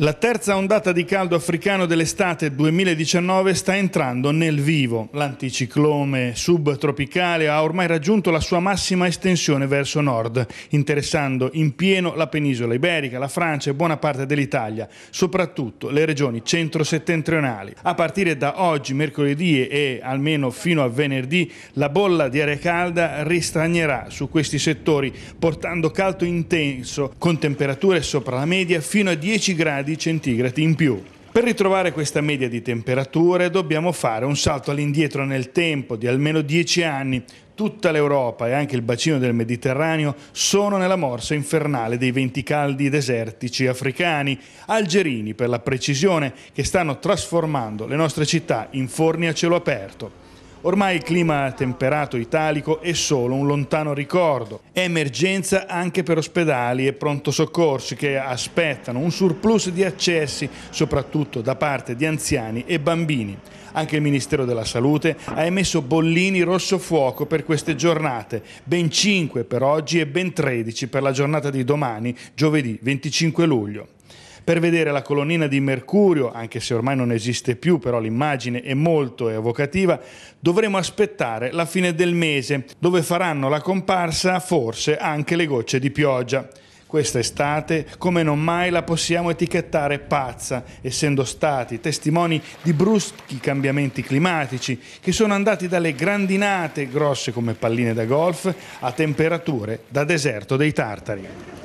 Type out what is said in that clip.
La terza ondata di caldo africano dell'estate 2019 sta entrando nel vivo. L'anticiclone subtropicale ha ormai raggiunto la sua massima estensione verso nord, interessando in pieno la penisola iberica, la Francia e buona parte dell'Italia, soprattutto le regioni centro-settentrionali. A partire da oggi, mercoledì e almeno fino a venerdì, la bolla di aria calda ristagnerà su questi settori, portando caldo intenso con temperature sopra la media fino a 10 gradi gradi centigradi in più. Per ritrovare questa media di temperature dobbiamo fare un salto all'indietro nel tempo di almeno 10 anni. Tutta l'Europa e anche il bacino del Mediterraneo sono nella morsa infernale dei venti caldi desertici africani, algerini per la precisione, che stanno trasformando le nostre città in forni a cielo aperto. Ormai il clima temperato italico è solo un lontano ricordo. emergenza anche per ospedali e pronto soccorsi che aspettano un surplus di accessi, soprattutto da parte di anziani e bambini. Anche il Ministero della Salute ha emesso bollini rosso fuoco per queste giornate, ben 5 per oggi e ben 13 per la giornata di domani, giovedì 25 luglio per vedere la colonnina di Mercurio, anche se ormai non esiste più, però l'immagine è molto evocativa, dovremo aspettare la fine del mese, dove faranno la comparsa forse anche le gocce di pioggia. Questa estate, come non mai, la possiamo etichettare pazza, essendo stati testimoni di bruschi cambiamenti climatici che sono andati dalle grandinate grosse come palline da golf a temperature da deserto dei tartari.